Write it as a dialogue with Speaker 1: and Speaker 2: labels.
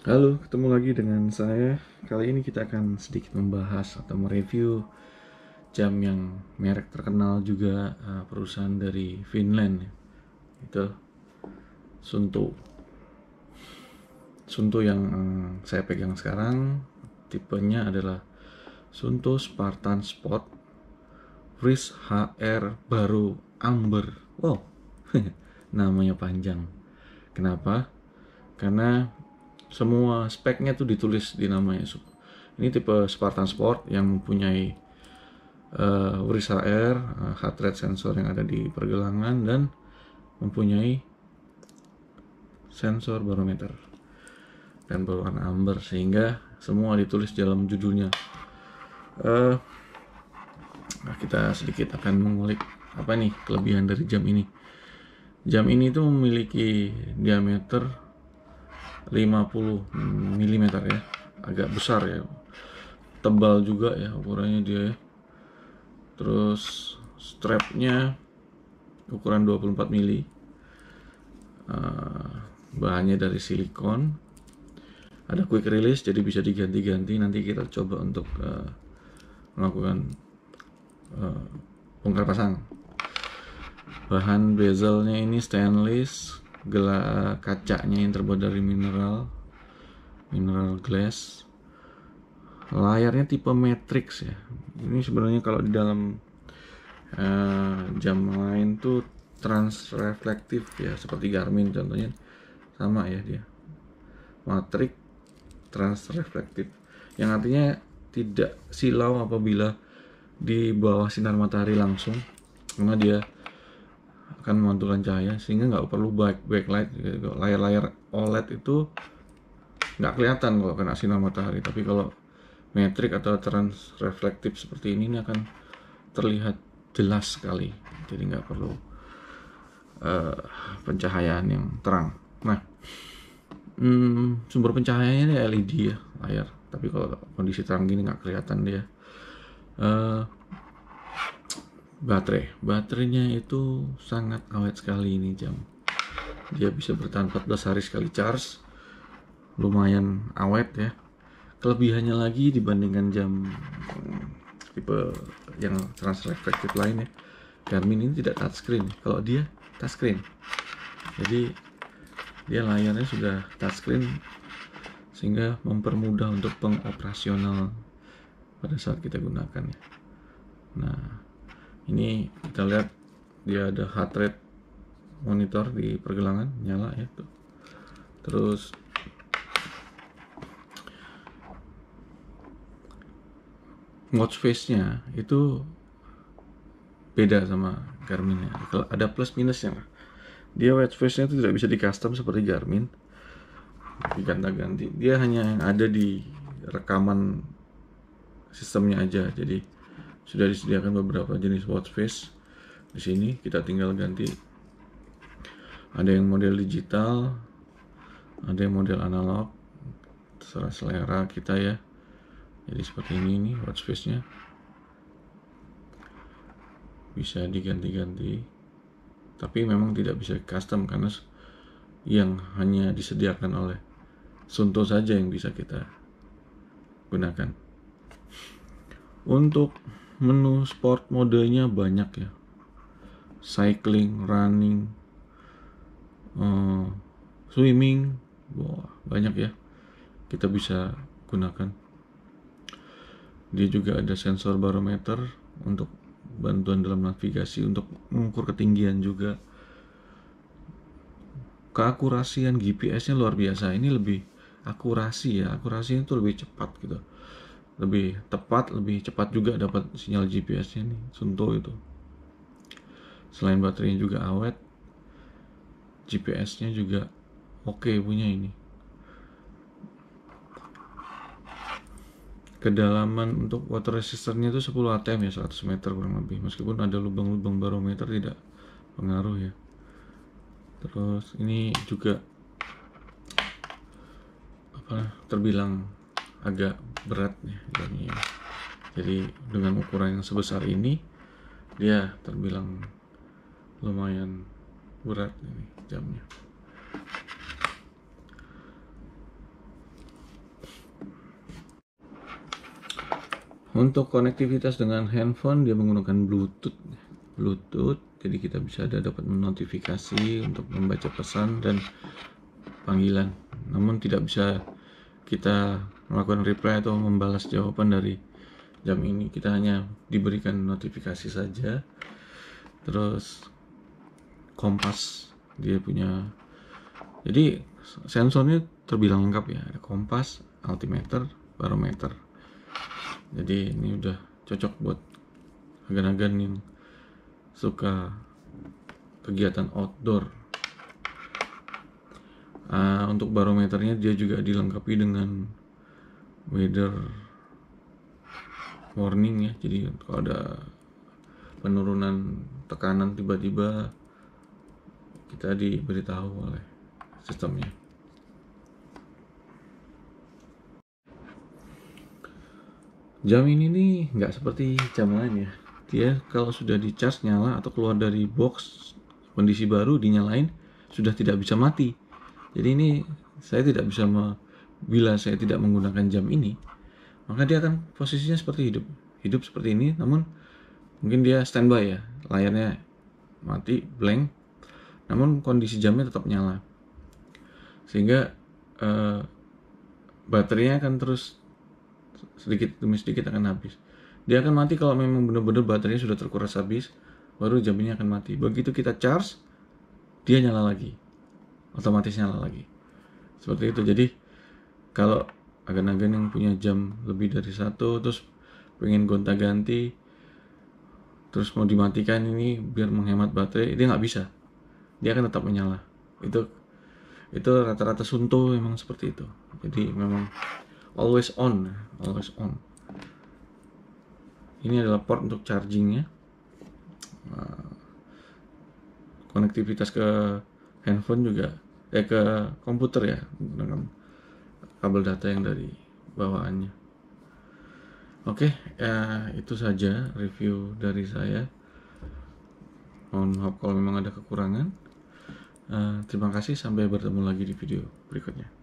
Speaker 1: Halo, ketemu lagi dengan saya. Kali ini kita akan sedikit membahas atau mereview jam yang merek terkenal juga eh, perusahaan dari Finland. Itu Sunto. Sunto yang eh, saya pegang sekarang tipenya adalah Sunto Spartan Sport Fris HR baru Amber. Wow. Namanya panjang. Kenapa? Karena semua speknya tuh ditulis di namanya ini tipe Spartan Sport yang mempunyai uh, eh, Urisa Air, uh, heart rate sensor yang ada di pergelangan dan mempunyai sensor barometer dan bawaan amber sehingga semua ditulis dalam judulnya uh, nah kita sedikit akan mengulik apa nih kelebihan dari jam ini jam ini itu memiliki diameter 50 mm ya agak besar ya tebal juga ya ukurannya dia ya. terus strapnya ukuran 24 mm uh, bahannya dari silikon ada quick release jadi bisa diganti-ganti nanti kita coba untuk uh, melakukan uh, ah, bongkar pasang bahan bezelnya ini stainless gelas kacanya yang terbuat dari mineral mineral glass layarnya tipe matrix ya ini sebenarnya kalau di dalam uh, jam lain tuh transreflektif ya seperti Garmin contohnya sama ya dia matrix transreflektif yang artinya tidak silau apabila di bawah sinar matahari langsung karena dia akan memantulkan cahaya sehingga nggak perlu back backlight gitu. layar-layar OLED itu nggak kelihatan kalau kena sinar matahari tapi kalau metrik atau trans reflektif seperti ini ini akan terlihat jelas sekali jadi nggak perlu uh, pencahayaan yang terang nah hmm, sumber pencahayaannya LED ya layar tapi kalau kondisi terang gini nggak kelihatan dia uh, baterai baterainya itu sangat awet sekali ini jam dia bisa bertahan 14 hari sekali charge lumayan awet ya kelebihannya lagi dibandingkan jam tipe yang trans lainnya Garmin ini tidak touchscreen kalau dia touchscreen jadi dia layarnya sudah touchscreen sehingga mempermudah untuk pengoperasional pada saat kita gunakan ya nah ini kita lihat dia ada heart rate monitor di pergelangan nyala ya tuh. terus watch face nya itu beda sama Garmin ya ada plus minusnya lah dia watch face nya itu tidak bisa di custom seperti Garmin diganti-ganti dia hanya yang ada di rekaman sistemnya aja jadi sudah disediakan beberapa jenis watch face di sini kita tinggal ganti ada yang model digital ada yang model analog terserah selera kita ya jadi seperti ini nih watch face nya bisa diganti-ganti tapi memang tidak bisa custom karena yang hanya disediakan oleh Sunto saja yang bisa kita gunakan untuk menu sport modenya banyak ya cycling running uh, swimming wah banyak ya kita bisa gunakan dia juga ada sensor barometer untuk bantuan dalam navigasi untuk mengukur ketinggian juga keakurasian GPS-nya luar biasa ini lebih akurasi ya akurasinya itu lebih cepat gitu lebih tepat, lebih cepat juga dapat sinyal GPS-nya nih, Sunto itu. Selain baterainya juga awet, GPS-nya juga oke okay punya ini. Kedalaman untuk water resistornya itu 10 ATM ya, 100 meter kurang lebih. Meskipun ada lubang-lubang barometer tidak pengaruh ya. Terus ini juga apa terbilang agak berat ya gangnya. Jadi dengan ukuran yang sebesar ini dia terbilang lumayan berat ini jamnya. Untuk konektivitas dengan handphone dia menggunakan Bluetooth. Bluetooth jadi kita bisa ada dapat notifikasi untuk membaca pesan dan panggilan. Namun tidak bisa kita melakukan reply atau membalas jawaban dari jam ini kita hanya diberikan notifikasi saja terus kompas dia punya jadi sensornya terbilang lengkap ya ada kompas altimeter barometer jadi ini udah cocok buat agan-agan yang suka kegiatan outdoor uh, untuk barometernya dia juga dilengkapi dengan weather warning ya jadi kalau ada penurunan tekanan tiba-tiba kita diberitahu oleh sistemnya jam ini nih nggak seperti jam lain ya dia kalau sudah di charge nyala atau keluar dari box kondisi baru dinyalain sudah tidak bisa mati jadi ini saya tidak bisa me, bila saya tidak menggunakan jam ini, maka dia akan posisinya seperti hidup. Hidup seperti ini, namun mungkin dia standby ya, layarnya mati, blank, namun kondisi jamnya tetap nyala. Sehingga eh, baterainya akan terus sedikit demi sedikit akan habis. Dia akan mati kalau memang benar-benar baterainya sudah terkuras habis, baru jam ini akan mati. Begitu kita charge, dia nyala lagi otomatis nyala lagi seperti itu jadi kalau agen-agen yang punya jam lebih dari satu terus pengen gonta-ganti terus mau dimatikan ini biar menghemat baterai dia nggak bisa dia akan tetap menyala itu itu rata-rata sunto memang seperti itu jadi memang always on always on ini adalah port untuk chargingnya nah, konektivitas ke handphone juga eh ke komputer ya dengan kabel data yang dari bawaannya oke ya itu saja review dari saya mohon maaf kalau memang ada kekurangan uh, terima kasih sampai bertemu lagi di video berikutnya